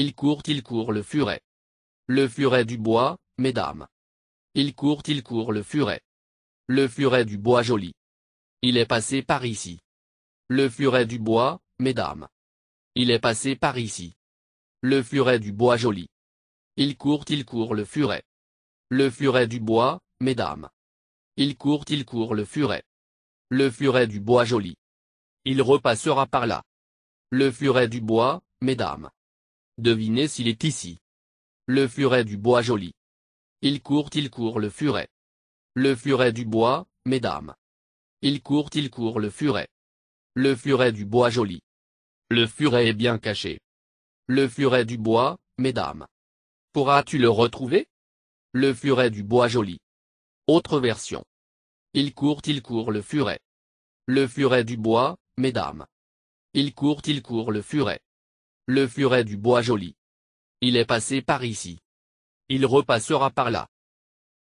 Il court il court le furet. Le furet du bois, mesdames. Il court il court le furet. Le furet du bois joli. Il est passé par ici. Le furet du bois, mesdames. Il est passé par ici. Le furet du bois joli. Il court il court le furet. Le furet du bois, mesdames. Il court il court le furet. Le furet du bois joli. Il repassera par là. Le furet du bois, mesdames. Devinez s'il est ici. Le furet du bois joli. Il court il court le furet. Le furet du bois, mesdames. Il court il court le furet. Le furet du bois joli. Le furet est bien caché. Le furet du bois, mesdames. Pourras-tu le retrouver Le furet du bois joli. Autre version. Il court il court le furet. Le furet du bois, mesdames. Il court il court le furet le furet du bois joli. Il est passé par ici. Il repassera par là.